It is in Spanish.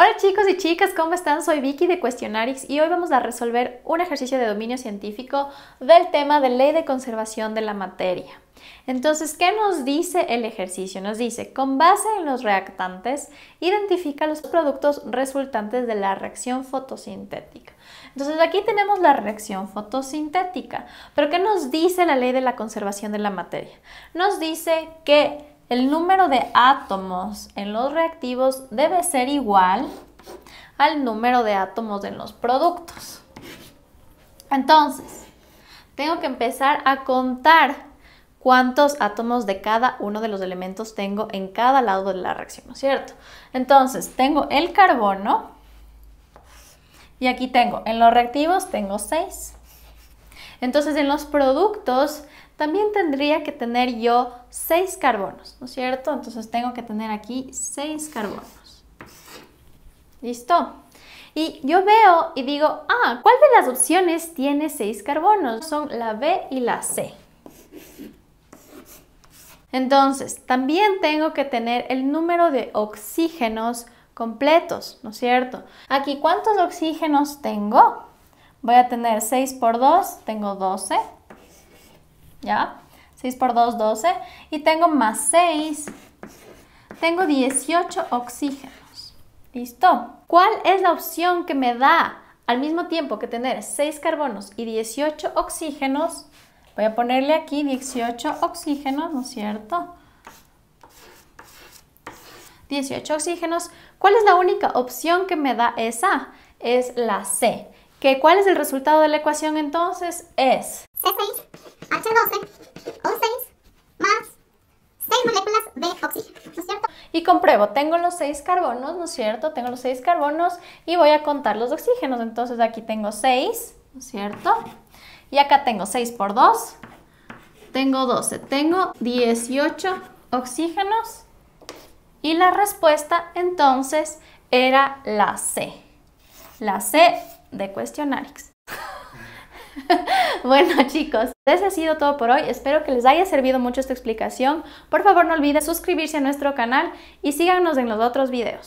Hola chicos y chicas, ¿cómo están? Soy Vicky de Cuestionarix y hoy vamos a resolver un ejercicio de dominio científico del tema de ley de conservación de la materia. Entonces, ¿qué nos dice el ejercicio? Nos dice, con base en los reactantes, identifica los productos resultantes de la reacción fotosintética. Entonces, aquí tenemos la reacción fotosintética, pero ¿qué nos dice la ley de la conservación de la materia? Nos dice que el número de átomos en los reactivos debe ser igual al número de átomos en los productos. Entonces, tengo que empezar a contar cuántos átomos de cada uno de los elementos tengo en cada lado de la reacción, ¿no es cierto? Entonces, tengo el carbono y aquí tengo, en los reactivos tengo 6. Entonces en los productos también tendría que tener yo seis carbonos, ¿no es cierto? Entonces tengo que tener aquí seis carbonos. ¿Listo? Y yo veo y digo, ah, ¿cuál de las opciones tiene seis carbonos? Son la B y la C. Entonces, también tengo que tener el número de oxígenos completos, ¿no es cierto? Aquí, ¿cuántos oxígenos tengo? Voy a tener 6 por 2, tengo 12. ¿Ya? 6 por 2, 12. Y tengo más 6. Tengo 18 oxígenos. ¿Listo? ¿Cuál es la opción que me da al mismo tiempo que tener 6 carbonos y 18 oxígenos? Voy a ponerle aquí 18 oxígenos, ¿no es cierto? 18 oxígenos. ¿Cuál es la única opción que me da esa? Es la C. ¿Que ¿Cuál es el resultado de la ecuación entonces? Es C6H12O6 más 6 moléculas de oxígeno, ¿no es cierto? Y compruebo, tengo los 6 carbonos, ¿no es cierto? Tengo los 6 carbonos y voy a contar los oxígenos. Entonces aquí tengo 6, ¿no es cierto? Y acá tengo 6 por 2, tengo 12, tengo 18 oxígenos y la respuesta entonces era la C. La C de cuestionarix bueno chicos, eso ha sido todo por hoy. Espero que les haya servido mucho esta explicación. Por favor no olviden suscribirse a nuestro canal y síganos en los otros videos.